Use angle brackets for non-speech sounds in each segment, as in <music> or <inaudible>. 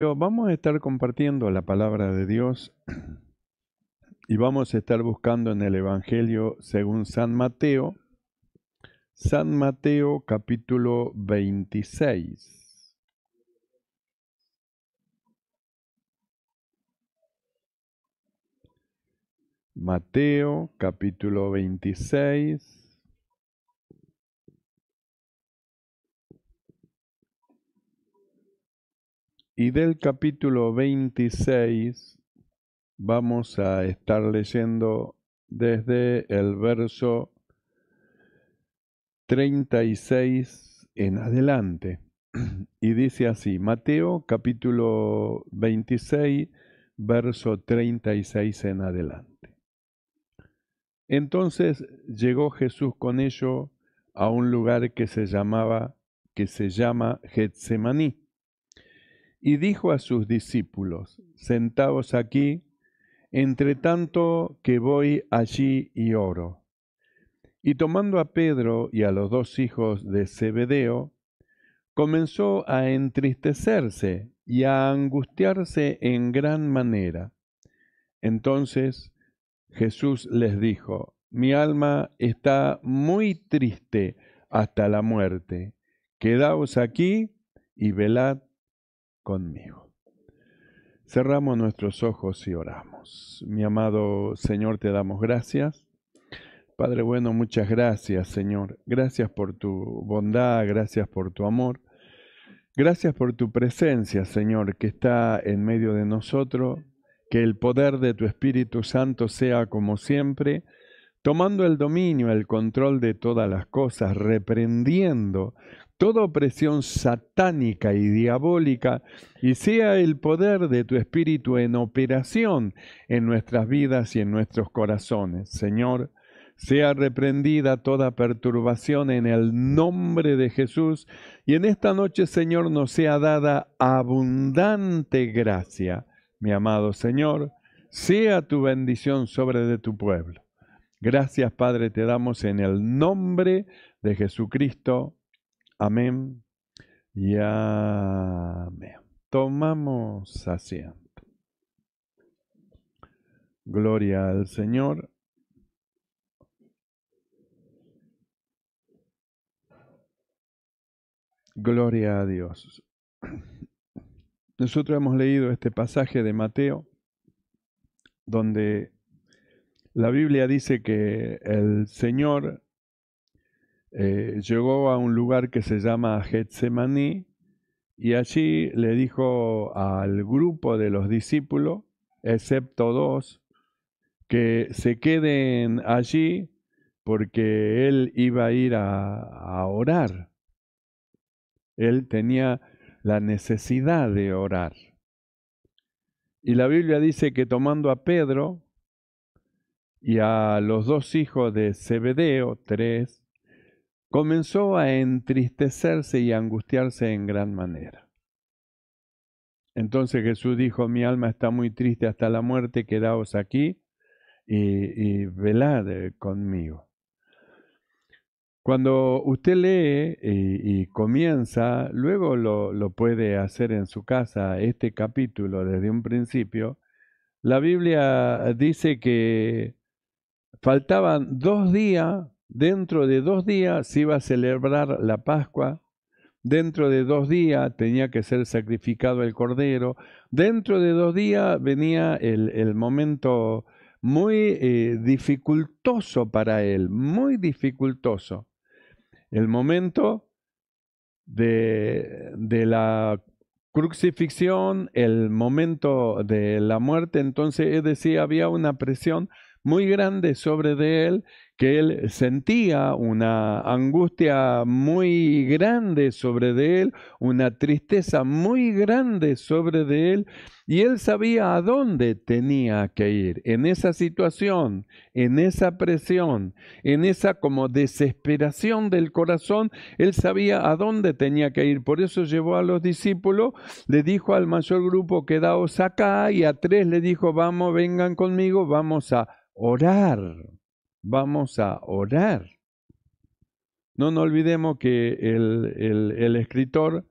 Vamos a estar compartiendo la palabra de Dios y vamos a estar buscando en el Evangelio según San Mateo, San Mateo capítulo 26. Mateo capítulo 26. Y del capítulo 26 vamos a estar leyendo desde el verso 36 en adelante. <clears throat> Y dice así, Mateo capítulo 26, verso 36 en adelante. Entonces llegó Jesús con ello a un lugar que se llamaba que se llama Getsemaní y dijo a sus discípulos, sentaos aquí, entre tanto que voy allí y oro. Y tomando a Pedro y a los dos hijos de Zebedeo, comenzó a entristecerse y a angustiarse en gran manera. Entonces Jesús les dijo, mi alma está muy triste hasta la muerte, quedaos aquí y velad conmigo. Cerramos nuestros ojos y oramos. Mi amado Señor, te damos gracias. Padre bueno, muchas gracias, Señor. Gracias por tu bondad, gracias por tu amor. Gracias por tu presencia, Señor, que está en medio de nosotros. Que el poder de tu Espíritu Santo sea como siempre, tomando el dominio, el control de todas las cosas, reprendiendo toda opresión satánica y diabólica, y sea el poder de tu Espíritu en operación en nuestras vidas y en nuestros corazones. Señor, sea reprendida toda perturbación en el nombre de Jesús, y en esta noche, Señor, nos sea dada abundante gracia, mi amado Señor, sea tu bendición sobre de tu pueblo. Gracias, Padre, te damos en el nombre de Jesucristo. Amén y amén. Tomamos asiento. Gloria al Señor. Gloria a Dios. Nosotros hemos leído este pasaje de Mateo, donde la Biblia dice que el Señor eh, llegó a un lugar que se llama Getsemaní y allí le dijo al grupo de los discípulos, excepto dos, que se queden allí porque él iba a ir a, a orar. Él tenía la necesidad de orar. Y la Biblia dice que tomando a Pedro y a los dos hijos de Zebedeo, tres, comenzó a entristecerse y angustiarse en gran manera. Entonces Jesús dijo, mi alma está muy triste hasta la muerte, quedaos aquí y, velad eh, conmigo. Cuando usted lee eh, y, comienza, luego lo puede hacer en su casa, este capítulo desde un principio, la Biblia dice que faltaban dos días Dentro de dos días se iba a celebrar la Pascua, dentro de dos días tenía que ser sacrificado el cordero, dentro de dos días venía el, momento muy eh, dificultoso para él, muy dificultoso. El momento de, de la crucifixión, el momento de la muerte, entonces es decir, había una presión muy grande sobre de él que él sentía una angustia muy grande sobre de él, una tristeza muy grande sobre de él, y él sabía a dónde tenía que ir. En esa situación, en esa presión, en esa como desesperación del corazón, él sabía a dónde tenía que ir. Por eso llevó a los discípulos, le dijo al mayor grupo, quedaos acá, y a tres le dijo, vamos, vengan conmigo, vamos a orar vamos a orar. No nos olvidemos que el, el, escritor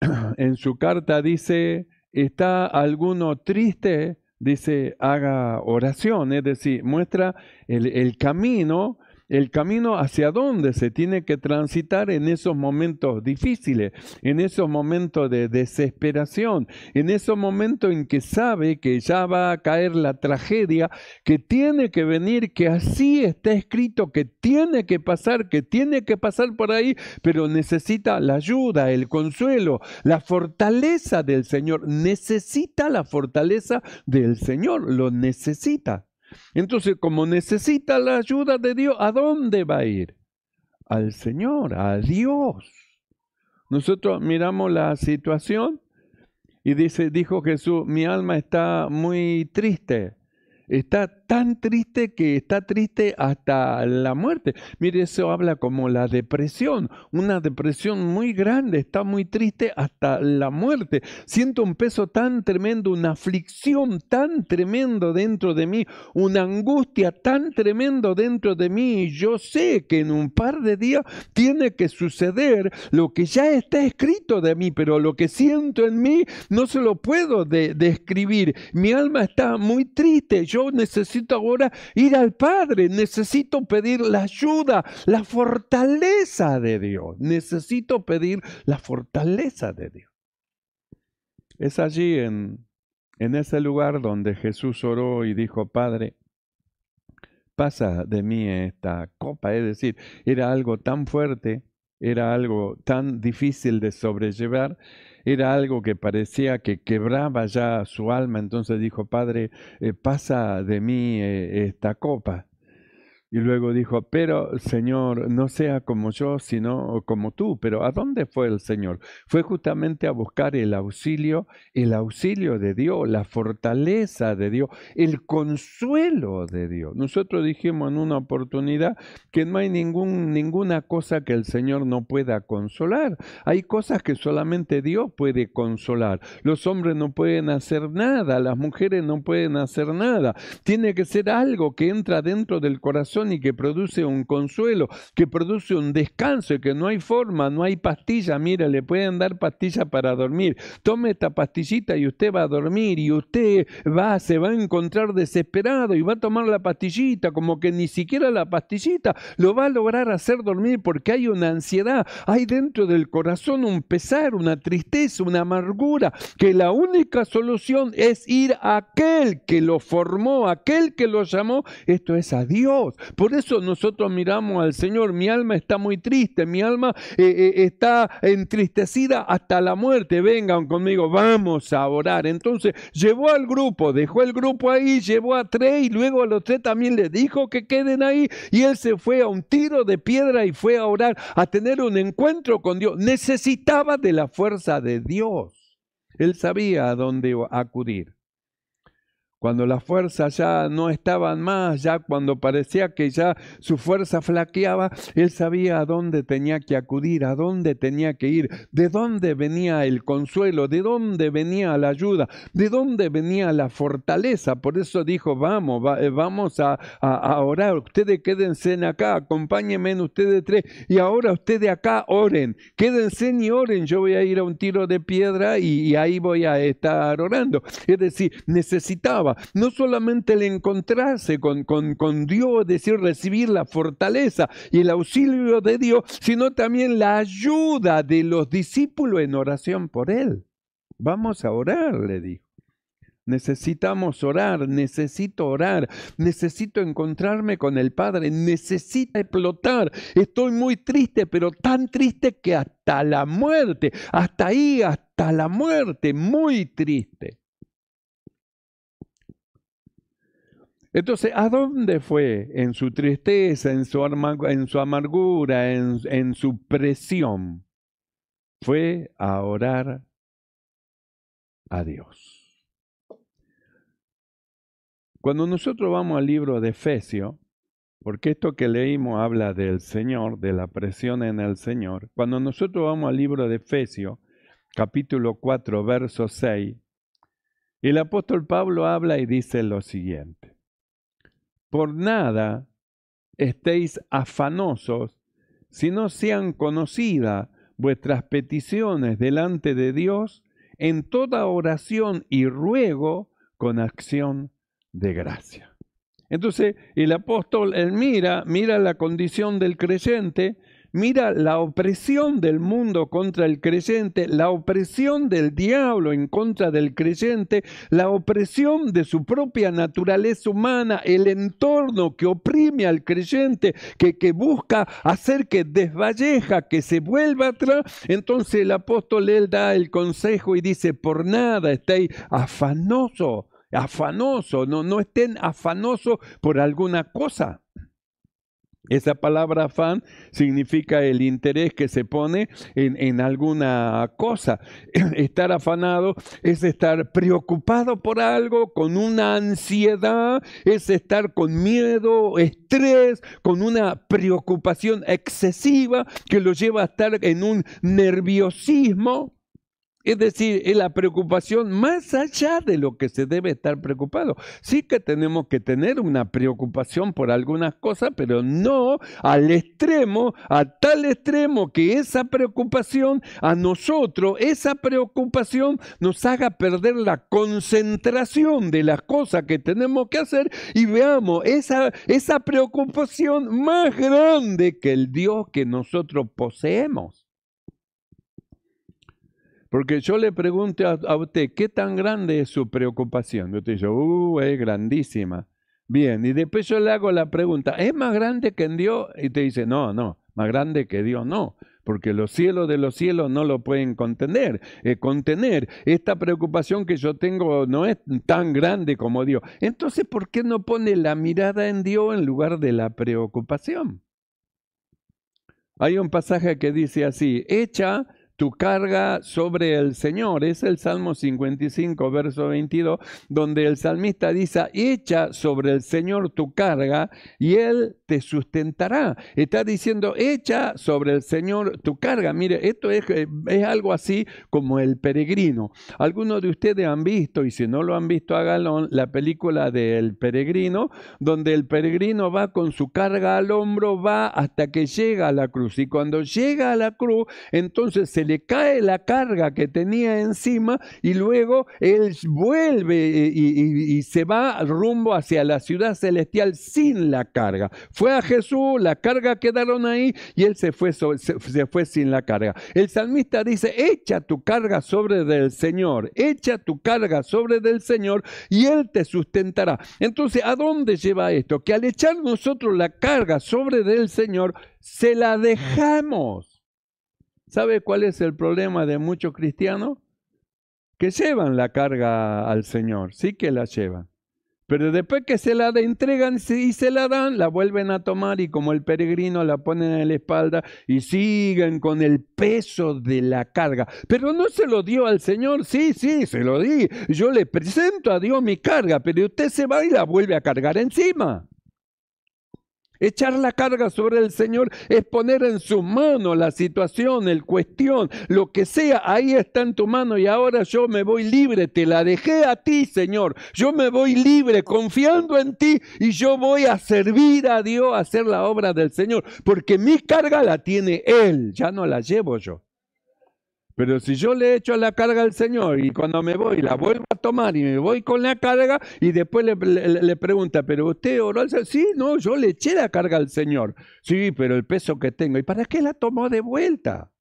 <clears throat> en su carta dice, está alguno triste, dice, haga oración, es decir, muestra el, el camino el camino hacia dónde se tiene que transitar en esos momentos difíciles, en esos momentos de desesperación, en esos momentos en que sabe que ya va a caer la tragedia, que tiene que venir, que así está escrito, que tiene que pasar, que tiene que pasar por ahí, pero necesita la ayuda, el consuelo, la fortaleza del Señor, necesita la fortaleza del Señor, lo necesita. Entonces, como necesita la ayuda de Dios, ¿a dónde va a ir? Al Señor, a Dios. Nosotros miramos la situación y dice, dijo Jesús, mi alma está muy triste, está tan triste que está triste hasta la muerte. Mire, eso habla como la depresión, una depresión muy grande, está muy triste hasta la muerte. Siento un peso tan tremendo, una aflicción tan tremendo dentro de mí, una angustia tan tremendo dentro de mí. Yo sé que en un par de días tiene que suceder lo que ya está escrito de mí, pero lo que siento en mí no se lo puedo describir. mi alma está muy triste, yo necesito necesito ahora ir al Padre, necesito pedir la ayuda, la fortaleza de Dios, necesito pedir la fortaleza de Dios. Es allí en, en ese lugar donde Jesús oró y dijo, Padre, pasa de mí esta copa, es decir, era algo tan fuerte, era algo tan difícil de sobrellevar, era algo que parecía que quebraba ya su alma, entonces dijo, Padre, eh, pasa de mí eh, esta copa, y luego dijo, pero Señor, no sea como yo, sino como tú. Pero ¿a dónde fue el Señor? Fue justamente a buscar el auxilio, el auxilio de Dios, la fortaleza de Dios, el consuelo de Dios. Nosotros dijimos en una oportunidad que no hay ninguna cosa que el Señor no pueda consolar. Hay cosas que solamente Dios puede consolar. Los hombres no pueden hacer nada, las mujeres no pueden hacer nada. Tiene que ser algo que entra dentro del corazón y que produce un consuelo, que produce un descanso y que no hay forma, no hay pastilla. Mira, le pueden dar pastilla para dormir. Tome esta pastillita y usted va a dormir y usted va, se va a encontrar desesperado y va a tomar la pastillita, como que ni siquiera la pastillita lo va a lograr hacer dormir porque hay una ansiedad, hay dentro del corazón un pesar, una tristeza, una amargura, que la única solución es ir a aquel que lo formó, aquel que lo llamó, esto es a Dios, por eso nosotros miramos al Señor, mi alma está muy triste, mi alma eh, eh, está entristecida hasta la muerte, vengan conmigo, vamos a orar. Entonces llevó al grupo, dejó el grupo ahí, llevó a tres y luego a los tres también le dijo que queden ahí y él se fue a un tiro de piedra y fue a orar, a tener un encuentro con Dios. Necesitaba de la fuerza de Dios. Él sabía a dónde acudir cuando las fuerzas ya no estaban más, ya cuando parecía que ya su fuerza flaqueaba, él sabía a dónde tenía que acudir, a dónde tenía que ir, de dónde venía el consuelo, de dónde venía la ayuda, de dónde venía la fortaleza. Por eso dijo, vamos, eh, vamos a, orar, ustedes quédense acá, acompáñenme en ustedes tres y ahora ustedes acá oren, quédense y oren, yo voy a ir a un tiro de piedra y ahí voy a estar orando. Es decir, necesitaba no solamente el encontrarse con, con Dios, es decir, recibir la fortaleza y el auxilio de Dios, sino también la ayuda de los discípulos en oración por él. Vamos a orar, le dijo. Necesitamos orar, necesito orar, necesito encontrarme con el Padre, necesito explotar. Estoy muy triste, pero tan triste que hasta la muerte, hasta ahí, hasta la muerte, muy triste. Entonces, ¿a dónde fue? En su tristeza, en su, amargura, en, en su presión. Fue a orar a Dios. Cuando nosotros vamos al libro de Efesio, porque esto que leímos habla del Señor, de la presión en el Señor, cuando nosotros vamos al libro de Efesio, capítulo 4, verso 6, el apóstol Pablo habla y dice lo siguiente por nada estéis afanosos, si no sean conocidas vuestras peticiones delante de Dios en toda oración y ruego con acción de gracia. Entonces el apóstol el mira, mira la condición del creyente Mira la opresión del mundo contra el creyente, la opresión del diablo en contra del creyente, la opresión de su propia naturaleza humana, el entorno que oprime al creyente, que, busca hacer que desvalleja, que se vuelva atrás. Entonces el apóstol él da el consejo y dice, por nada estéis afanoso, afanoso, no, no estén afanosos por alguna cosa. Esa palabra afán significa el interés que se pone en, alguna cosa. <clears throat> Estar afanado es estar preocupado por algo, con una ansiedad, es estar con miedo, estrés, con una preocupación excesiva que lo lleva a estar en un nerviosismo. Es decir, es la preocupación más allá de lo que se debe estar preocupado. Sí que tenemos que tener una preocupación por algunas cosas, pero no al extremo, a tal extremo que esa preocupación a nosotros, esa preocupación nos haga perder la concentración de las cosas que tenemos que hacer y veamos esa, esa preocupación más grande que el Dios que nosotros poseemos. Porque yo le pregunto a, usted, ¿qué tan grande es su preocupación? Y usted dice, uh, es grandísima. Bien, y después yo le hago la pregunta, ¿es más grande que en Dios? Y te dice, no, no, más grande que Dios no, porque los cielos de los cielos no lo pueden contener. Eh, contener esta preocupación que yo tengo no es tan grande como Dios. Entonces, ¿por qué no pone la mirada en Dios en lugar de la preocupación? Hay un pasaje que dice así, echa tu carga sobre el Señor. Es el Salmo 55, verso 22, donde el salmista dice, echa sobre el Señor tu carga y Él te sustentará. Está diciendo, echa sobre el Señor tu carga. Mire, esto es, eh, es algo así como el peregrino. Algunos de ustedes han visto, y si no lo han visto, galón la película del peregrino, donde el peregrino va con su carga al hombro, va hasta que llega a la cruz. Y cuando llega a la cruz, entonces se le le cae la carga que tenía encima y luego él vuelve eh, y, se va rumbo hacia la ciudad celestial sin la carga. Fue a Jesús, la carga quedaron ahí y él se fue, se, se fue sin la carga. El salmista dice, echa tu carga sobre del Señor, echa tu carga sobre del Señor y él te sustentará. Entonces, ¿a dónde lleva esto? Que al echar nosotros la carga sobre del Señor, se la dejamos. ¿Sabe cuál es el problema de muchos cristianos? Que llevan la carga al Señor, sí que la llevan. Pero después que se la entregan y se la dan, la vuelven a tomar y como el peregrino la ponen en la espalda y siguen con el peso de la carga. Pero no se lo dio al Señor, sí, sí, se lo di. Yo le presento a Dios mi carga, pero usted se va y la vuelve a cargar encima. Echar la carga sobre el Señor es poner en su mano la situación, el cuestión, lo que sea, ahí está en tu mano y ahora yo me voy libre, te la dejé a ti, Señor. Yo me voy libre confiando en ti y yo voy a servir a Dios, a hacer la obra del Señor, porque mi carga la tiene Él, ya no la llevo yo. Pero si yo le echo la carga al Señor y cuando me voy la vuelvo a tomar y me voy con la carga y después le, pregunta, pero usted oró al Señor. Sí, no, yo le eché la carga al Señor. Sí, pero el peso que tengo. ¿Y para qué la tomó de vuelta?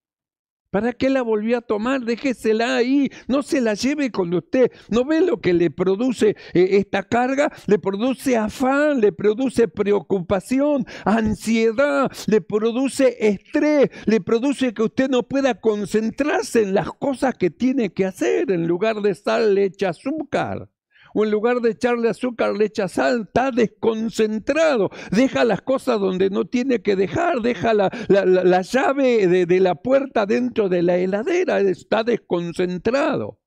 ¿Para qué la volvió a tomar? Déjesela ahí, no se la lleve con usted. ¿No ve lo que le produce eh, esta carga? Le produce afán, le produce preocupación, ansiedad, le produce estrés, le produce que usted no pueda concentrarse en las cosas que tiene que hacer en lugar de sal leche, azúcar o en lugar de echarle azúcar le echa sal, está desconcentrado, deja las cosas donde no tiene que dejar, deja la, la, la, llave de, de la puerta dentro de la heladera, está desconcentrado.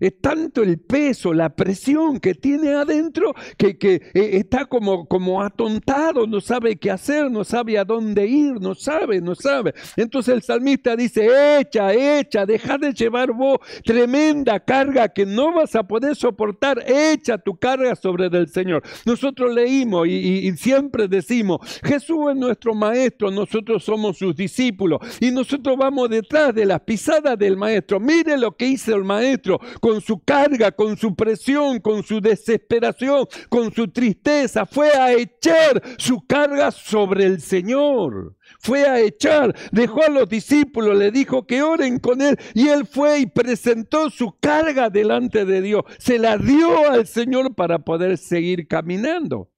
Es tanto el peso, la presión que tiene adentro que, eh, está como, como atontado, no sabe qué hacer, no sabe a dónde ir, no sabe, no sabe. Entonces el salmista dice, echa, echa, deja de llevar vos tremenda carga que no vas a poder soportar, echa tu carga sobre el Señor. Nosotros leímos y, siempre decimos, Jesús es nuestro maestro, nosotros somos sus discípulos y nosotros vamos detrás de las pisadas del maestro. Mire lo que hizo el maestro con su carga, con su presión, con su desesperación, con su tristeza. Fue a echar su carga sobre el Señor. Fue a echar, dejó a los discípulos, le dijo que oren con él y él fue y presentó su carga delante de Dios. Se la dio al Señor para poder seguir caminando.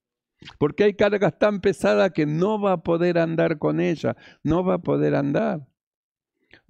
Porque hay cargas tan pesadas que no va a poder andar con ella, no va a poder andar.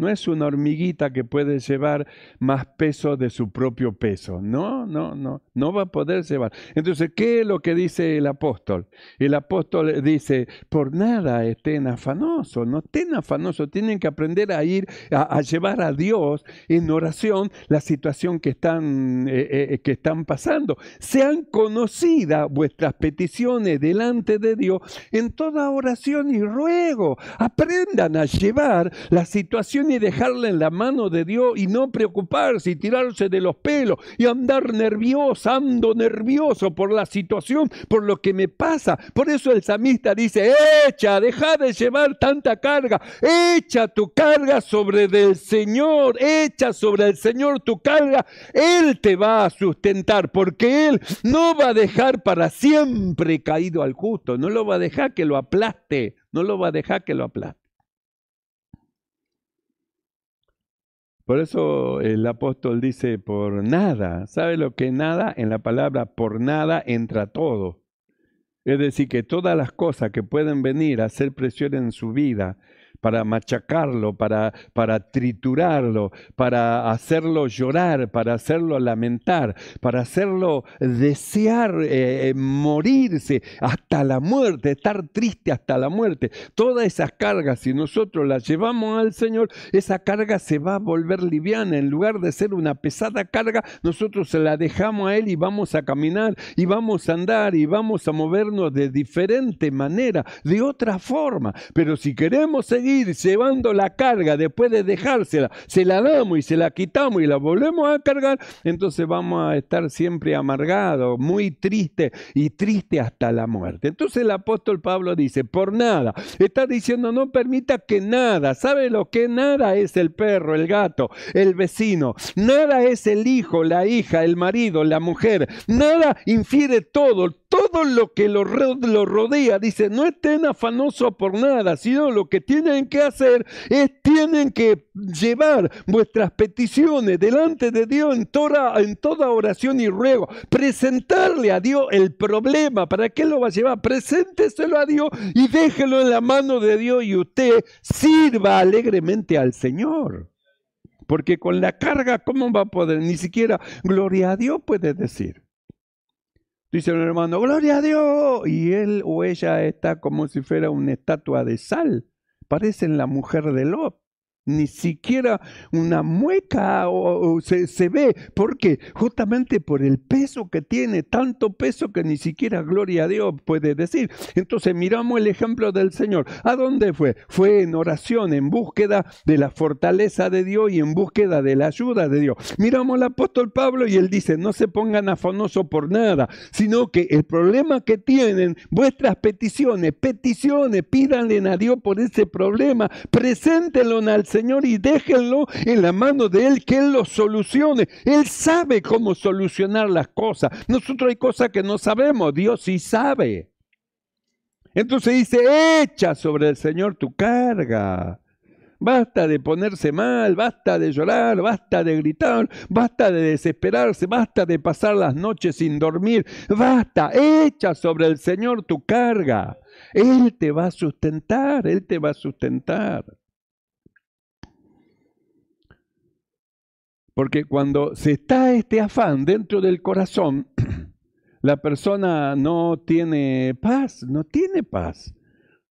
No es una hormiguita que puede llevar más peso de su propio peso. No, no, no, no va a poder llevar. Entonces, ¿qué es lo que dice el apóstol? El apóstol dice, por nada estén afanosos, no estén afanosos, tienen que aprender a ir, a, llevar a Dios en oración la situación que están, eh, eh, eh, que están pasando. Sean conocidas vuestras peticiones delante de Dios en toda oración y ruego. Aprendan a llevar la situación dejarla en la mano de Dios y no preocuparse y tirarse de los pelos y andar nervioso, ando nervioso por la situación, por lo que me pasa. Por eso el samista dice, echa, deja de llevar tanta carga, echa tu carga sobre del Señor, echa sobre el Señor tu carga, Él te va a sustentar porque Él no va a dejar para siempre caído al justo, no lo va a dejar que lo aplaste, no lo va a dejar que lo aplaste. Por eso el apóstol dice, por nada. ¿Sabe lo que nada? En la palabra por nada entra todo. Es decir, que todas las cosas que pueden venir a hacer presión en su vida, para machacarlo, para, para triturarlo, para hacerlo llorar, para hacerlo lamentar, para hacerlo desear eh, eh, morirse hasta la muerte, estar triste hasta la muerte. Todas esas cargas, si nosotros las llevamos al Señor, esa carga se va a volver liviana. En lugar de ser una pesada carga, nosotros se la dejamos a Él y vamos a caminar y vamos a andar y vamos a movernos de diferente manera, de otra forma. Pero si queremos seguir llevando la carga después de dejársela, se la damos y se la quitamos y la volvemos a cargar, entonces vamos a estar siempre amargados, muy tristes y triste hasta la muerte. Entonces el apóstol Pablo dice, por nada, está diciendo no permita que nada, ¿sabe lo que nada es el perro, el gato, el vecino? Nada es el hijo, la hija, el marido, la mujer, nada infiere todo, todo lo que lo, rodea. Dice, no estén afanosos por nada, sino lo que tienen que hacer es tienen que llevar vuestras peticiones delante de Dios en toda, en toda oración y ruego. Presentarle a Dios el problema. ¿Para qué lo va a llevar? Presénteselo a Dios y déjelo en la mano de Dios y usted sirva alegremente al Señor. Porque con la carga, ¿cómo va a poder? Ni siquiera gloria a Dios puede decir. Dice el hermano, gloria a Dios. Y él o ella está como si fuera una estatua de sal. Parecen la mujer de Lot. Ni siquiera una mueca o, se, ve. ¿Por qué? Justamente por el peso que tiene, tanto peso que ni siquiera gloria a Dios puede decir. Entonces miramos el ejemplo del Señor. ¿A dónde fue? Fue en oración, en búsqueda de la fortaleza de Dios y en búsqueda de la ayuda de Dios. Miramos al apóstol Pablo y él dice, no se pongan afanosos por nada, sino que el problema que tienen, vuestras peticiones, peticiones, pídanle a Dios por ese problema, preséntenlo al Señor y déjenlo en la mano de Él que Él lo solucione. Él sabe cómo solucionar las cosas. Nosotros hay cosas que no sabemos, Dios sí sabe. Entonces dice, echa sobre el Señor tu carga. Basta de ponerse mal, basta de llorar, basta de gritar, basta de desesperarse, basta de pasar las noches sin dormir, basta, echa sobre el Señor tu carga. Él te va a sustentar, Él te va a sustentar. Porque cuando se está este afán dentro del corazón, <clears throat> la persona no tiene paz, no tiene paz.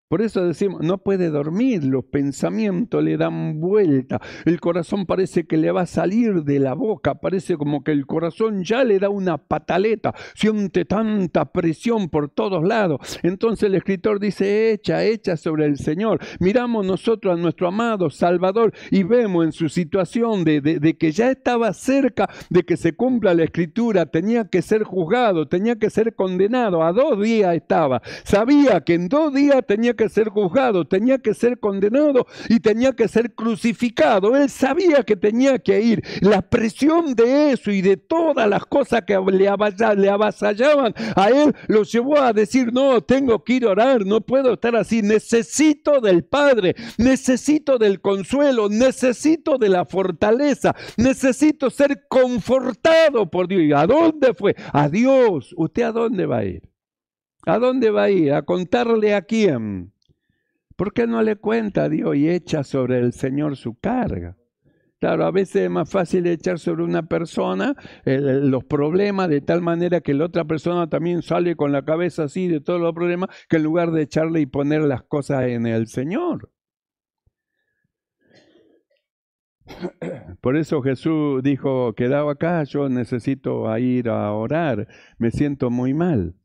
Por eso decimos, no puede dormir, los pensamientos le dan vuelta, el corazón parece que le va a salir de la boca, parece como que el corazón ya le da una pataleta, siente tanta presión por todos lados. Entonces el escritor dice, echa, echa sobre el Señor. Miramos nosotros a nuestro amado Salvador y vemos en su situación de, que ya estaba cerca de que se cumpla la escritura, tenía que ser juzgado, tenía que ser condenado, a dos días estaba, sabía que en dos días tenía que ser juzgado, tenía que ser condenado y tenía que ser crucificado. Él sabía que tenía que ir. La presión de eso y de todas las cosas que le, avasallaban a él lo llevó a decir, no, tengo que ir a orar, no puedo estar así, necesito del Padre, necesito del consuelo, necesito de la fortaleza, necesito ser confortado por Dios. ¿Y a dónde fue? A Dios. ¿Usted a dónde va a ir? ¿A dónde va a ir? ¿A contarle a quién? ¿Por qué no le cuenta a Dios y echa sobre el Señor su carga? Claro, a veces es más fácil echar sobre una persona eh, los problemas de tal manera que la otra persona también sale con la cabeza así de todos los problemas que en lugar de echarle y poner las cosas en el Señor. Por eso Jesús dijo, quedado acá, yo necesito ir a orar, me siento muy mal.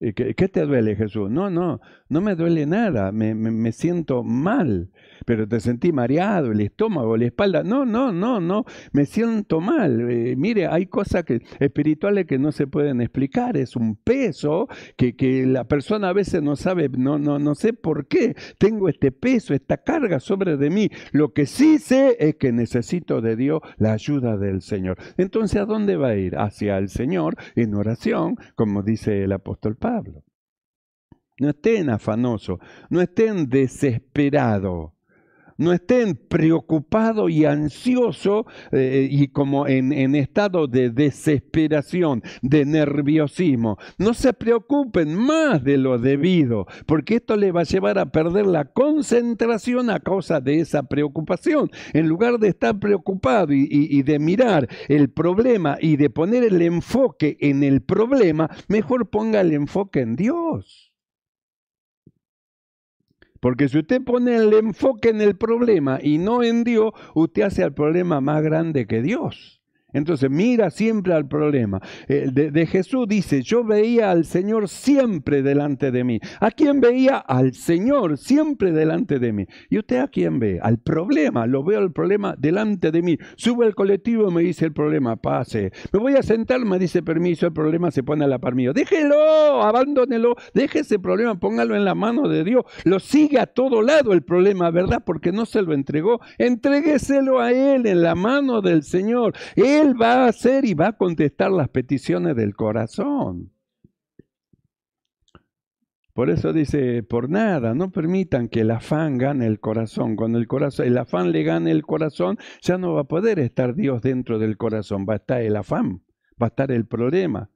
¿Qué, te duele, Jesús? No, no, no me duele nada, me, me, me siento mal pero te sentí mareado, el estómago, la espalda. No, no, no, no, me siento mal. Eh, mire, hay cosas que, espirituales que no se pueden explicar, es un peso que, que, la persona a veces no sabe, no, no, no sé por qué tengo este peso, esta carga sobre de mí. Lo que sí sé es que necesito de Dios la ayuda del Señor. Entonces, ¿a dónde va a ir? Hacia el Señor en oración, como dice el apóstol Pablo. No estén afanoso, no estén desesperado no estén preocupados y ansiosos eh, y como en, estado de desesperación, de nerviosismo. No se preocupen más de lo debido, porque esto les va a llevar a perder la concentración a causa de esa preocupación. En lugar de estar preocupado y de mirar el problema y de poner el enfoque en el problema, mejor ponga el enfoque en Dios. Porque si usted pone el enfoque en el problema y no en Dios, usted hace al problema más grande que Dios. Entonces mira siempre al problema. Eh, de, Jesús dice, yo veía al Señor siempre delante de mí. ¿A quién veía? Al Señor siempre delante de mí. ¿Y usted a quién ve? Al problema. Lo veo al problema delante de mí. Sube al colectivo y me dice el problema, pase. Me voy a sentar, me dice permiso, el problema se pone a la par mío. Déjelo, abandónelo, deje ese problema, póngalo en la mano de Dios. Lo sigue a todo lado el problema, ¿verdad? Porque no se lo entregó. Entrégueselo a Él en la mano del Señor. Él va a hacer y va a contestar las peticiones del corazón. Por eso dice, por nada, no permitan que el afán gane el corazón. Cuando el corazón, el afán le gane el corazón, ya no va a poder estar Dios dentro del corazón, va a estar el afán, va a estar el problema,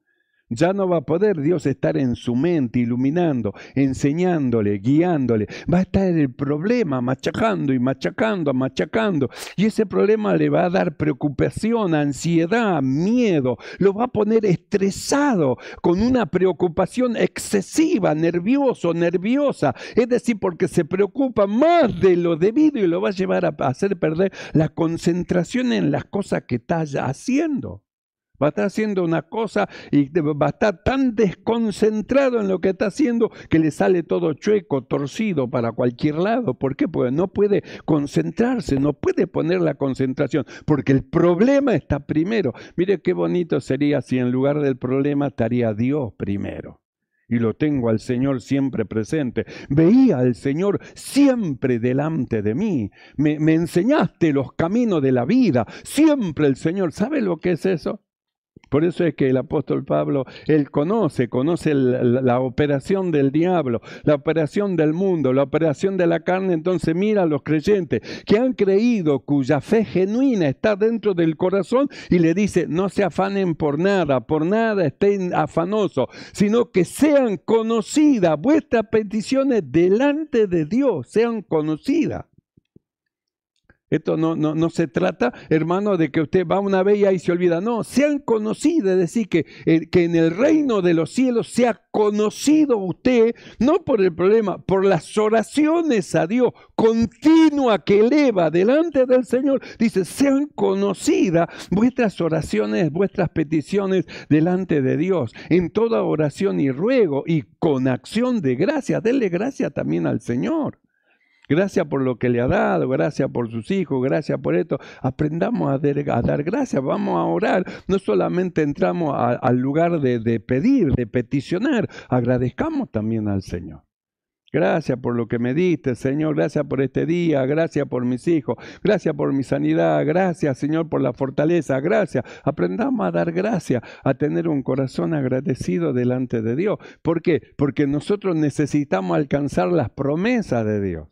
ya no va a poder Dios estar en su mente, iluminando, enseñándole, guiándole. Va a estar el problema machacando y machacando, machacando. Y ese problema le va a dar preocupación, ansiedad, miedo. Lo va a poner estresado, con una preocupación excesiva, nervioso, nerviosa. Es decir, porque se preocupa más de lo debido y lo va a llevar a hacer perder la concentración en las cosas que está haciendo. Va a estar haciendo una cosa y va a estar tan desconcentrado en lo que está haciendo que le sale todo chueco, torcido para cualquier lado. ¿Por qué? Porque no puede concentrarse, no puede poner la concentración, porque el problema está primero. Mire qué bonito sería si en lugar del problema estaría Dios primero y lo tengo al Señor siempre presente. Veía al Señor siempre delante de mí. Me, me, enseñaste los caminos de la vida. Siempre el Señor. ¿Sabe lo que es eso? Por eso es que el apóstol Pablo, él conoce, conoce la, operación del diablo, la operación del mundo, la operación de la carne. Entonces mira a los creyentes que han creído, cuya fe genuina está dentro del corazón y le dice, no se afanen por nada, por nada estén afanosos, sino que sean conocidas vuestras peticiones delante de Dios, sean conocidas. Esto no, no, se trata, hermano, de que usted va una vez y se olvida. No, sean conocidas. es decir, que, eh, que en el reino de los cielos sea conocido usted, no por el problema, por las oraciones a Dios continua que eleva delante del Señor. Dice, sean conocidas vuestras oraciones, vuestras peticiones delante de Dios. En toda oración y ruego y con acción de gracia, denle gracia también al Señor. Gracias por lo que le ha dado, gracias por sus hijos, gracias por esto. Aprendamos a, dar gracias, vamos a orar. No solamente entramos al lugar de, de pedir, de peticionar, agradezcamos también al Señor. Gracias por lo que me diste, Señor. Gracias por este día. Gracias por mis hijos. Gracias por mi sanidad. Gracias, Señor, por la fortaleza. Gracias. Aprendamos a dar gracias, a tener un corazón agradecido delante de Dios. ¿Por qué? Porque nosotros necesitamos alcanzar las promesas de Dios.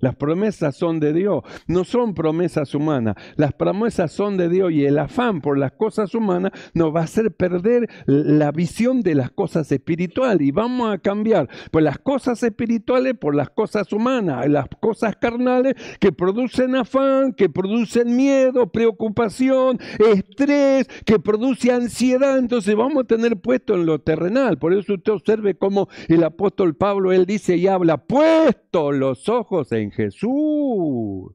Las promesas son de Dios, no son promesas humanas. Las promesas son de Dios y el afán por las cosas humanas nos va a hacer perder la visión de las cosas espirituales y vamos a cambiar por las cosas espirituales por las cosas humanas, las cosas carnales que producen afán, que producen miedo, preocupación, estrés, que produce ansiedad. Entonces vamos a tener puesto en lo terrenal. Por eso usted observe cómo el apóstol Pablo, él dice y habla, puesto los ojos en Jesús.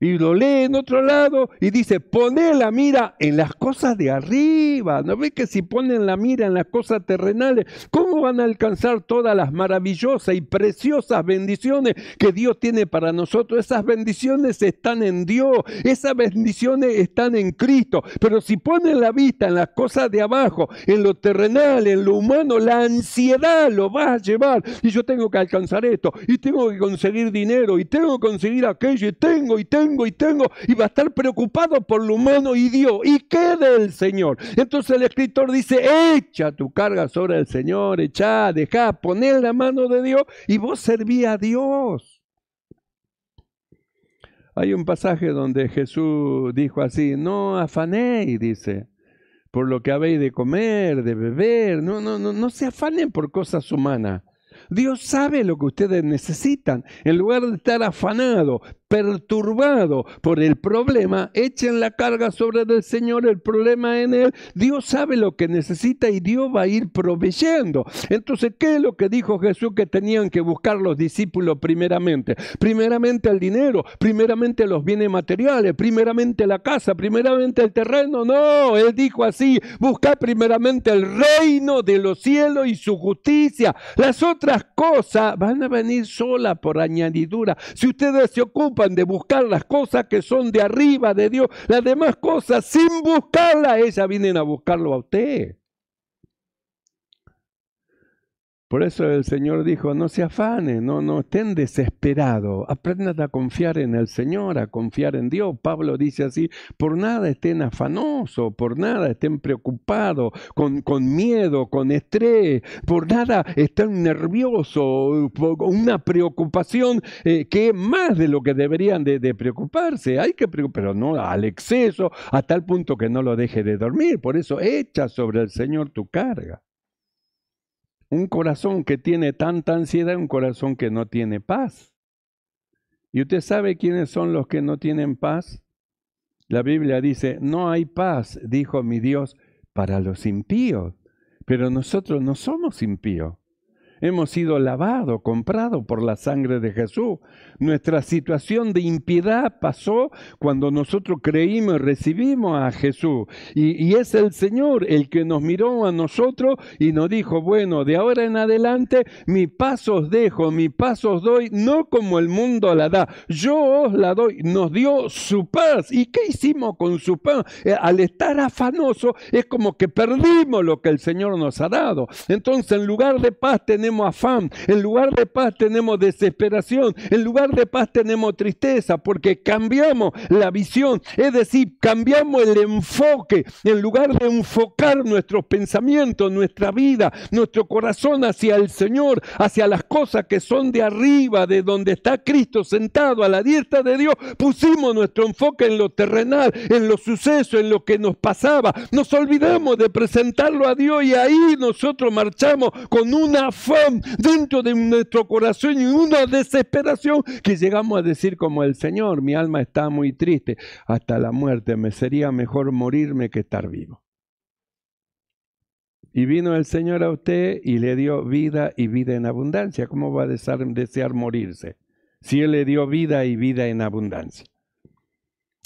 Y lo lee en otro lado y dice, pone la mira en las cosas de arriba. ¿No ve que si ponen la mira en las cosas terrenales, cómo van a alcanzar todas las maravillosas y preciosas bendiciones que Dios tiene para nosotros? Esas bendiciones están en Dios, esas bendiciones están en Cristo. Pero si ponen la vista en las cosas de abajo, en lo terrenal, en lo humano, la ansiedad lo va a llevar. Y yo tengo que alcanzar esto, y tengo que conseguir dinero, y tengo que conseguir aquello, y tengo, y tengo y tengo, y va a estar preocupado por lo humano y Dios. ¿Y qué del Señor? Entonces el escritor dice, echa tu carga sobre el Señor, echa, deja, poner la mano de Dios y vos serví a Dios. Hay un pasaje donde Jesús dijo así, no afanéis, dice, por lo que habéis de comer, de beber, no, no, no, no se afanen por cosas humanas. Dios sabe lo que ustedes necesitan. En lugar de estar afanado perturbado por el problema, echen la carga sobre el Señor, el problema en Él. Dios sabe lo que necesita y Dios va a ir proveyendo. Entonces, ¿qué es lo que dijo Jesús que tenían que buscar los discípulos primeramente? Primeramente el dinero, primeramente los bienes materiales, primeramente la casa, primeramente el terreno. No, Él dijo así, busca primeramente el reino de los cielos y su justicia. Las otras cosas van a venir solas por añadidura. Si ustedes se ocupan de buscar las cosas que son de arriba de Dios, las demás cosas sin buscarlas, ellas vienen a buscarlo a usted. Por eso el Señor dijo, no se afanen, no, no estén desesperados, aprendan a confiar en el Señor, a confiar en Dios. Pablo dice así, por nada estén afanosos, por nada estén preocupados, con, miedo, con estrés, por nada estén nerviosos, una preocupación eh, que es más de lo que deberían de, preocuparse. Hay que preocuparse, pero no al exceso, a tal punto que no lo deje de dormir. Por eso echa sobre el Señor tu carga un corazón que tiene tanta ansiedad, un corazón que no tiene paz. ¿Y usted sabe quiénes son los que no tienen paz? La Biblia dice, no hay paz, dijo mi Dios, para los impíos. Pero nosotros no somos impíos. Hemos sido lavados, comprados por la sangre de Jesús. Nuestra situación de impiedad pasó cuando nosotros creímos y recibimos a Jesús. Y, es el Señor el que nos miró a nosotros y nos dijo, bueno, de ahora en adelante mi paso os dejo, mi paso os doy, no como el mundo la da, yo os la doy. Nos dio su paz. ¿Y qué hicimos con su paz? Eh, al estar afanoso es como que perdimos lo que el Señor nos ha dado. Entonces, en lugar de paz tenemos tenemos afán, en lugar de paz tenemos desesperación, en lugar de paz tenemos tristeza, porque cambiamos la visión, es decir, cambiamos el enfoque, en lugar de enfocar nuestros pensamientos, nuestra vida, nuestro corazón hacia el Señor, hacia las cosas que son de arriba, de donde está Cristo sentado a la diestra de Dios, pusimos nuestro enfoque en lo terrenal, en los sucesos, en lo que nos pasaba, nos olvidamos de presentarlo a Dios y ahí nosotros marchamos con una afán dentro de nuestro corazón y una desesperación que llegamos a decir como el Señor, mi alma está muy triste, hasta la muerte me sería mejor morirme que estar vivo. Y vino el Señor a usted y le dio vida y vida en abundancia. ¿Cómo va a desear, desear morirse si Él le dio vida y vida en abundancia?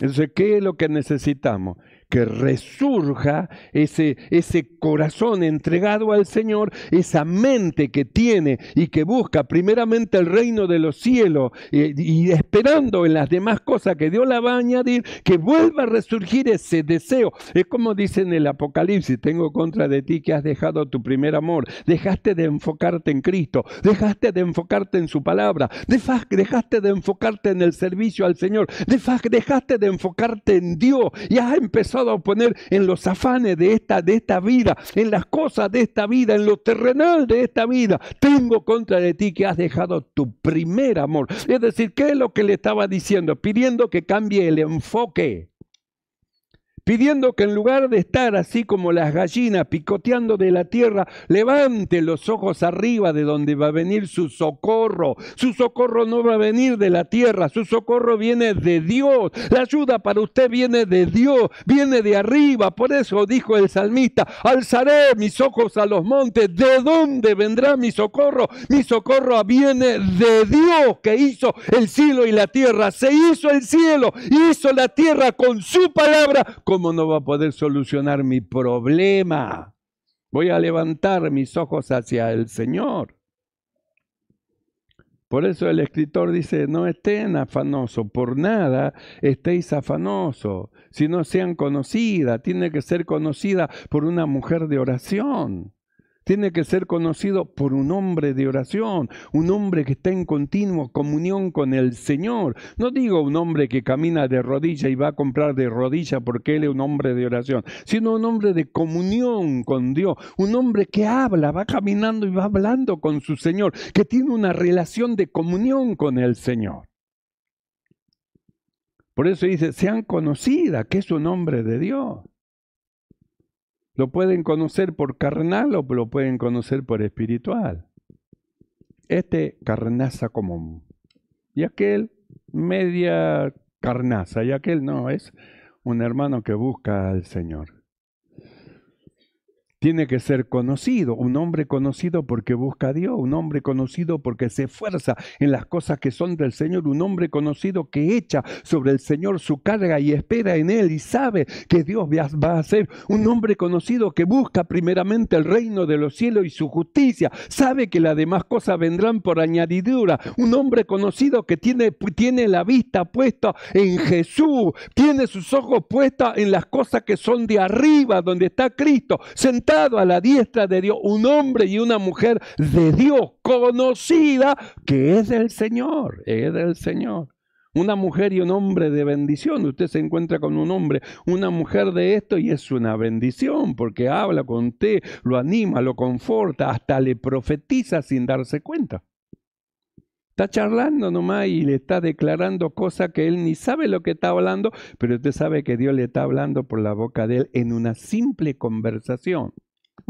Entonces, ¿qué es lo que necesitamos? que resurja ese, ese corazón entregado al Señor, esa mente que tiene y que busca primeramente el reino de los cielos eh, y, y esperando en las demás cosas que Dios la va a añadir, que vuelva a resurgir ese deseo. Es como dice en el Apocalipsis, tengo contra de ti que has dejado tu primer amor, dejaste de enfocarte en Cristo, dejaste de enfocarte en su palabra, dejaste de enfocarte en el servicio al Señor, dejaste de enfocarte en Dios y has empezado a poner en los afanes de esta, de esta vida, en las cosas de esta vida, en lo terrenal de esta vida. Tengo contra de ti que has dejado tu primer amor. Es decir, ¿qué es lo que le estaba diciendo, pidiendo que cambie el enfoque pidiendo que en lugar de estar así como las gallinas picoteando de la tierra, levante los ojos arriba de donde va a venir su socorro. Su socorro no va a venir de la tierra, su socorro viene de Dios. La ayuda para usted viene de Dios, viene de arriba. Por eso dijo el salmista, alzaré mis ojos a los montes. ¿De dónde vendrá mi socorro? Mi socorro viene de Dios que hizo el cielo y la tierra. Se hizo el cielo, hizo la tierra con su palabra ¿Cómo no va a poder solucionar mi problema? Voy a levantar mis ojos hacia el Señor. Por eso el escritor dice, no estén afanosos, por nada estéis afanosos, si no sean conocidas, tiene que ser conocida por una mujer de oración tiene que ser conocido por un hombre de oración, un hombre que está en continua comunión con el Señor. No digo un hombre que camina de rodilla y va a comprar de rodilla porque él es un hombre de oración, sino un hombre de comunión con Dios, un hombre que habla, va caminando y va hablando con su Señor, que tiene una relación de comunión con el Señor. Por eso dice, sean conocida que es un hombre de Dios. Lo pueden conocer por carnal o lo pueden conocer por espiritual. Este carnaza común. Y aquel media carnaza. Y aquel no, es un hermano que busca al Señor tiene que ser conocido, un hombre conocido porque busca a Dios, un hombre conocido porque se esfuerza en las cosas que son del Señor, un hombre conocido que echa sobre el Señor su carga y espera en Él y sabe que Dios va a ser un hombre conocido que busca primeramente el reino de los cielos y su justicia, sabe que las demás cosas vendrán por añadidura, un hombre conocido que tiene, tiene la vista puesta en Jesús, tiene sus ojos puestos en las cosas que son de arriba, donde está Cristo, sentado a la diestra de Dios, un hombre y una mujer de Dios conocida, que es del Señor, es del Señor. Una mujer y un hombre de bendición. Usted se encuentra con un hombre, una mujer de esto y es una bendición porque habla con usted, lo anima, lo conforta, hasta le profetiza sin darse cuenta. Está charlando nomás y le está declarando cosas que él ni sabe lo que está hablando, pero usted sabe que Dios le está hablando por la boca de él en una simple conversación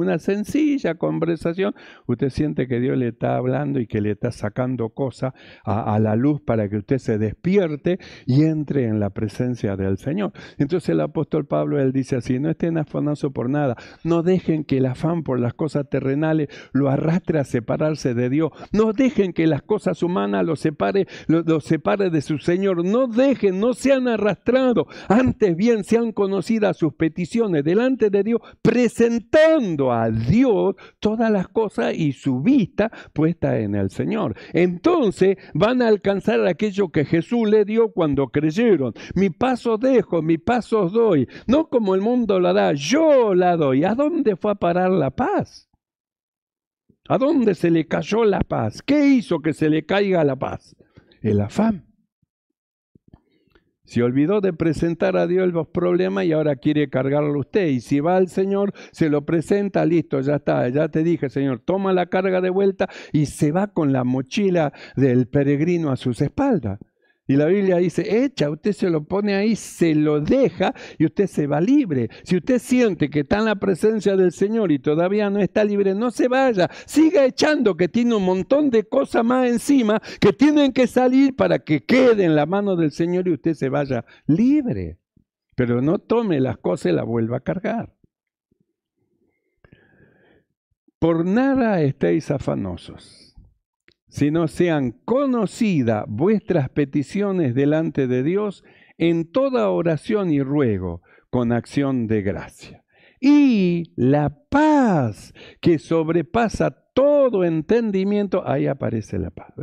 una sencilla conversación, usted siente que Dios le está hablando y que le está sacando cosas a, la luz para que usted se despierte y entre en la presencia del Señor. Entonces el apóstol Pablo, él dice así, no estén afanosos por nada, no dejen que el afán por las cosas terrenales lo arrastre a separarse de Dios, no dejen que las cosas humanas lo separe, separe de su Señor, no dejen, no sean arrastrados, antes bien sean conocidas sus peticiones delante de Dios, presentando a Dios todas las cosas y su vista puesta en el Señor. Entonces van a alcanzar aquello que Jesús le dio cuando creyeron. Mi paso dejo, mi paso doy, no como el mundo la da, yo la doy. ¿A dónde fue a parar la paz? ¿A dónde se le cayó la paz? ¿Qué hizo que se le caiga la paz? El afán. Se olvidó de presentar a Dios los problemas y ahora quiere cargarlo usted. Y si va al Señor, se lo presenta, listo, ya está, ya te dije, Señor, toma la carga de vuelta y se va con la mochila del peregrino a sus espaldas. Y la Biblia dice, echa, usted se lo pone ahí, se lo deja y usted se va libre. Si usted siente que está en la presencia del Señor y todavía no está libre, no se vaya. Siga echando que tiene un montón de cosas más encima que tienen que salir para que quede en la mano del Señor y usted se vaya libre. Pero no tome las cosas y la vuelva a cargar. Por nada estéis afanosos sino sean conocidas vuestras peticiones delante de Dios en toda oración y ruego con acción de gracia. Y la paz que sobrepasa todo entendimiento, ahí aparece la paz.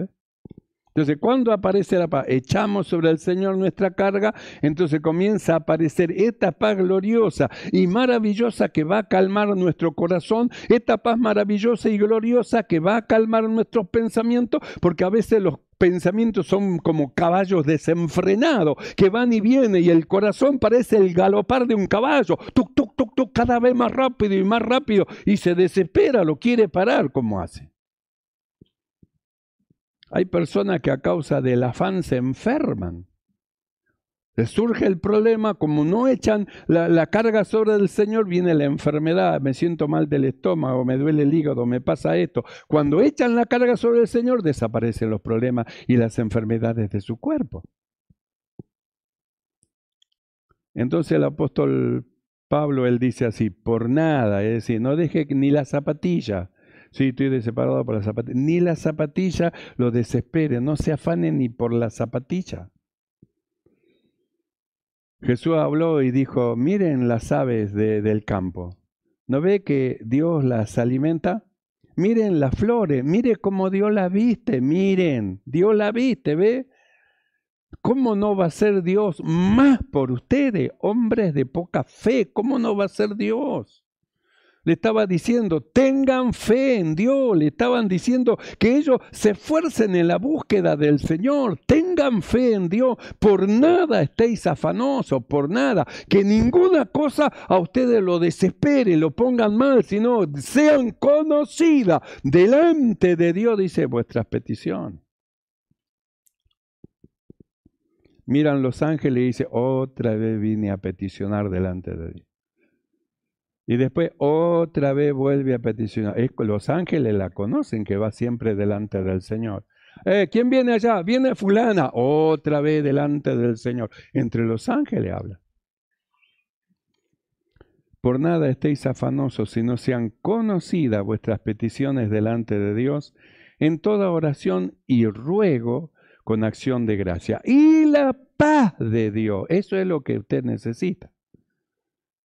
Entonces, cuando aparece la paz? Echamos sobre el Señor nuestra carga, entonces comienza a aparecer esta paz gloriosa y maravillosa que va a calmar nuestro corazón, esta paz maravillosa y gloriosa que va a calmar nuestros pensamientos, porque a veces los pensamientos son como caballos desenfrenados que van y vienen y el corazón parece el galopar de un caballo, tuk, tuk, tuk, tuk, cada vez más rápido y más rápido y se desespera, lo quiere parar, como hace? Hay personas que a causa del afán se enferman. surge el problema, como no echan la, la, carga sobre el Señor, viene la enfermedad, me siento mal del estómago, me duele el hígado, me pasa esto. Cuando echan la carga sobre el Señor, desaparecen los problemas y las enfermedades de su cuerpo. Entonces el apóstol Pablo, él dice así, por nada, es decir, no deje ni la zapatilla Sí, estoy desesperado por la zapatilla. Ni la zapatilla lo desespere, no se afane ni por la zapatilla. Jesús habló y dijo, miren las aves del campo. ¿No ve que Dios las alimenta? Miren las flores, miren cómo Dios las viste, miren, Dios las viste, ¿ve? ¿Cómo no va a ser Dios más por ustedes, hombres de poca fe? ¿Cómo no va a ser Dios? le estaba diciendo, tengan fe en Dios, le estaban diciendo que ellos se esfuercen en la búsqueda del Señor, tengan fe en Dios, por nada estéis afanosos, por nada, que ninguna cosa a ustedes lo desespere, lo pongan mal, sino sean conocidas delante de Dios, dice vuestras petición. Miran los ángeles y dice, otra vez vine a peticionar delante de Dios. Y después otra vez vuelve a peticionar. los ángeles la conocen, que va siempre delante del Señor. Eh, ¿Quién viene allá? Viene fulana, otra vez delante del Señor. Entre los ángeles habla. Por nada estéis afanosos, si no sean conocidas vuestras peticiones delante de Dios, en toda oración y ruego con acción de gracia. Y la paz de Dios, eso es lo que usted necesita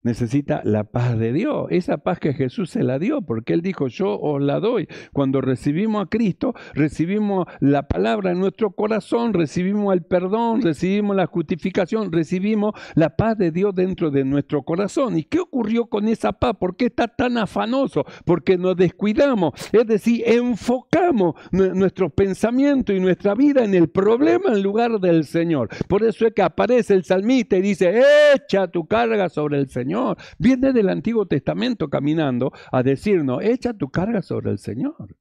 necesita la paz de Dios, esa paz que Jesús se la dio, porque Él dijo, yo os la doy. Cuando recibimos a Cristo, recibimos la palabra en nuestro corazón, recibimos el perdón, recibimos la justificación, recibimos la paz de Dios dentro de nuestro corazón. ¿Y qué ocurrió con esa paz? ¿Por qué está tan afanoso? Porque nos descuidamos, es decir, enfocamos nuestro pensamiento y nuestra vida en el problema en lugar del Señor. Por eso es que aparece el salmista y dice, echa tu carga sobre el Señor Viene del Antiguo Testamento caminando a decirnos, echa tu carga sobre el Señor.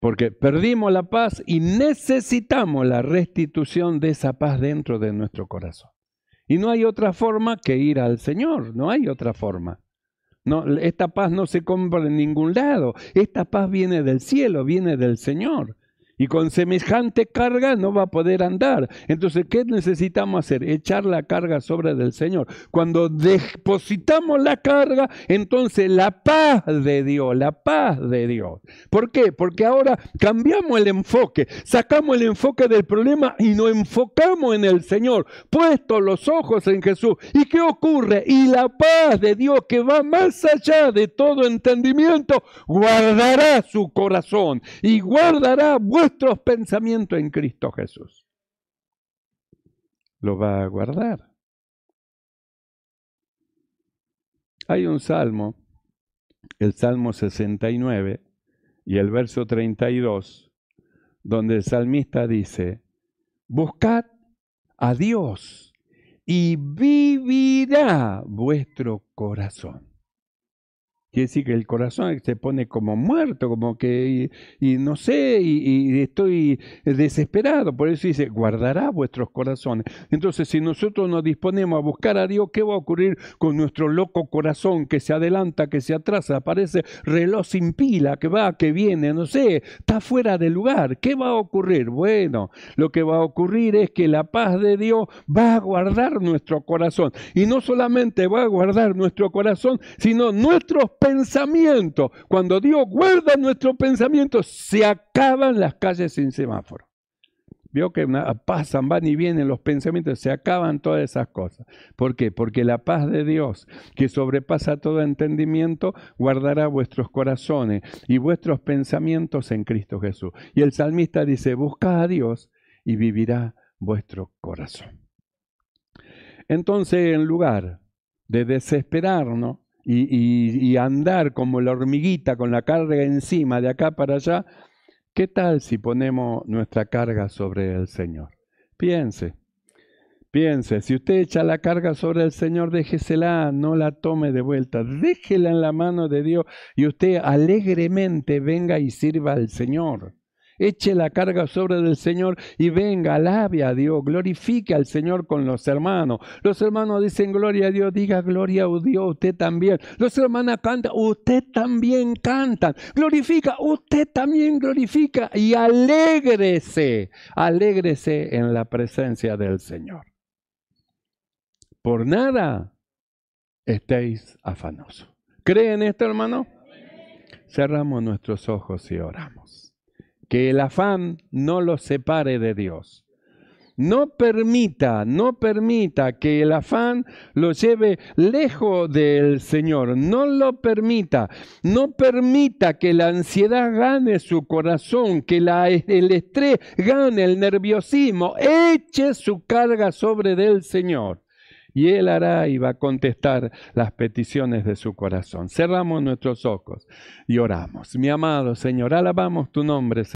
Porque perdimos la paz y necesitamos la restitución de esa paz dentro de nuestro corazón. Y no hay otra forma que ir al Señor, no hay otra forma. No, esta paz no se compra en ningún lado, esta paz viene del cielo, viene del Señor. Y con semejante carga no va a poder andar. Entonces, ¿qué necesitamos hacer? Echar la carga sobre del Señor. Cuando depositamos la carga, entonces la paz de Dios, la paz de Dios. ¿Por qué? Porque ahora cambiamos el enfoque, sacamos el enfoque del problema y nos enfocamos en el Señor, puesto los ojos en Jesús. ¿Y qué ocurre? Y la paz de Dios que va más allá de todo entendimiento, guardará su corazón y guardará vuestro Pensamiento pensamientos en Cristo Jesús. Lo va a guardar. Hay un salmo, el Salmo 69 y el verso 32, donde el salmista dice, buscad a Dios y vivirá vuestro corazón. Quiere decir que el corazón se pone como muerto, como que, y, no sé, y, estoy desesperado. Por eso dice, guardará vuestros corazones. Entonces, si nosotros nos disponemos a buscar a Dios, ¿qué va a ocurrir con nuestro loco corazón que se adelanta, que se atrasa? Aparece reloj sin pila, que va, que viene, no sé, está fuera de lugar. ¿Qué va a ocurrir? Bueno, lo que va a ocurrir es que la paz de Dios va a guardar nuestro corazón. Y no solamente va a guardar nuestro corazón, sino nuestros pensamiento, cuando Dios guarda nuestro pensamiento, se acaban las calles sin semáforo. Vio que pasan, van y vienen los pensamientos, se acaban todas esas cosas. ¿Por qué? Porque la paz de Dios, que sobrepasa todo entendimiento, guardará vuestros corazones y vuestros pensamientos en Cristo Jesús. Y el salmista dice, busca a Dios y vivirá vuestro corazón. Entonces, en lugar de desesperarnos, y, y, andar como la hormiguita con la carga encima de acá para allá, ¿qué tal si ponemos nuestra carga sobre el Señor? Piense, piense, si usted echa la carga sobre el Señor, déjesela, no la tome de vuelta, déjela en la mano de Dios y usted alegremente venga y sirva al Señor eche la carga sobre del Señor y venga, alabe a Dios, glorifique al Señor con los hermanos. Los hermanos dicen gloria a Dios, diga gloria a Dios, usted también. Los hermanos cantan, usted también cantan. Glorifica, usted también glorifica y alégrese, alégrese en la presencia del Señor. Por nada estéis afanosos. ¿Creen esto, hermano? Cerramos nuestros ojos y oramos que el afán no lo separe de Dios. No permita, no permita que el afán lo lleve lejos del Señor. No lo permita. No permita que la ansiedad gane su corazón, que la, el estrés gane el nerviosismo. Eche su carga sobre del Señor. Y Él hará y va a contestar las peticiones de su corazón. Cerramos nuestros ojos y oramos. Mi amado Señor, alabamos tu nombre. Señor.